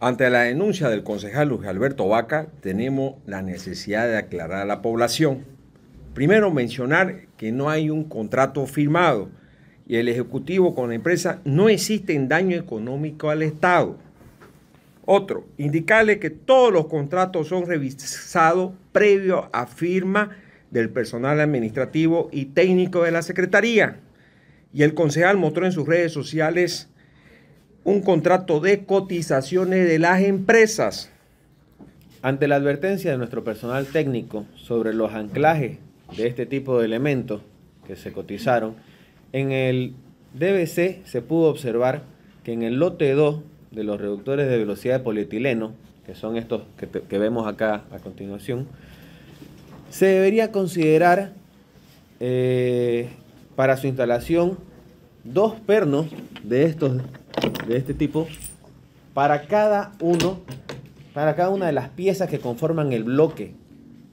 Ante la denuncia del concejal Luis Alberto Vaca, tenemos la necesidad de aclarar a la población. Primero, mencionar que no hay un contrato firmado y el Ejecutivo con la empresa no existe en daño económico al Estado. Otro, indicarle que todos los contratos son revisados previo a firma del personal administrativo y técnico de la Secretaría. Y el concejal mostró en sus redes sociales un contrato de cotizaciones de las empresas. Ante la advertencia de nuestro personal técnico sobre los anclajes de este tipo de elementos que se cotizaron, en el DBC se pudo observar que en el lote 2 de los reductores de velocidad de polietileno, que son estos que, vemos acá a continuación, se debería considerar eh, para su instalación dos pernos de estos de este tipo para cada uno, para cada una de las piezas que conforman el bloque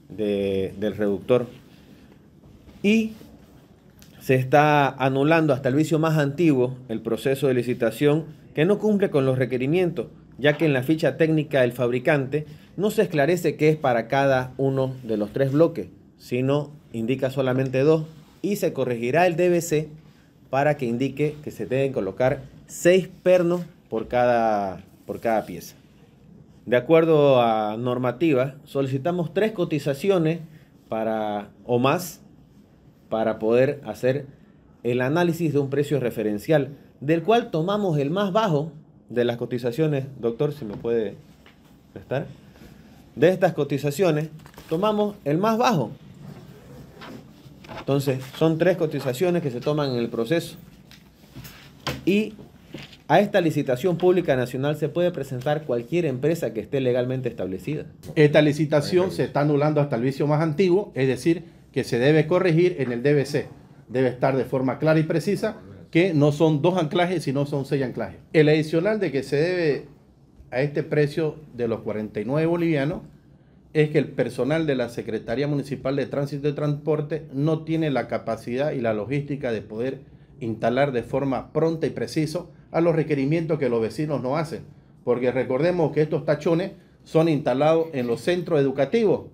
del reductor. Y se está anulando hasta el vicio más antiguo el proceso de licitación que no cumple con los requerimientos, ya que en la ficha técnica del fabricante no se esclarece que es para cada uno de los tres bloques, sino indica solamente dos y se corregirá el DBC para que indique que se deben colocar 6 pernos por cada, por cada pieza. De acuerdo a normativa, solicitamos tres cotizaciones para, o más para poder hacer el análisis de un precio referencial, del cual tomamos el más bajo de las cotizaciones, doctor, si me puede prestar, de estas cotizaciones, tomamos el más bajo. Entonces, son tres cotizaciones que se toman en el proceso. Y a esta licitación pública nacional se puede presentar cualquier empresa que esté legalmente establecida. Esta licitación se está anulando hasta el vicio más antiguo, es decir, que se debe corregir en el DBC. Debe estar de forma clara y precisa que no son dos anclajes, sino son seis anclajes. El adicional de que se debe a este precio de los 49 bolivianos es que el personal de la Secretaría Municipal de Tránsito y Transporte no tiene la capacidad y la logística de poder instalar de forma pronta y precisa a los requerimientos que los vecinos no hacen. Porque recordemos que estos tachones son instalados en los centros educativos,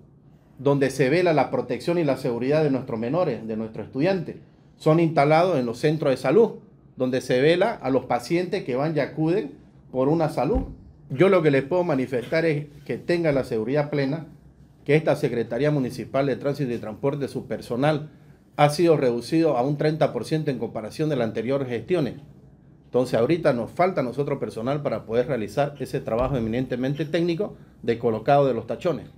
donde se vela la protección y la seguridad de nuestros menores, de nuestros estudiantes. Son instalados en los centros de salud, donde se vela a los pacientes que van y acuden por una salud. Yo lo que les puedo manifestar es que tengan la seguridad plena, que esta Secretaría Municipal de Tránsito y Transporte, su personal, ha sido reducido a un 30% en comparación de las anteriores gestiones. Entonces ahorita nos falta a nosotros personal para poder realizar ese trabajo eminentemente técnico de colocado de los tachones.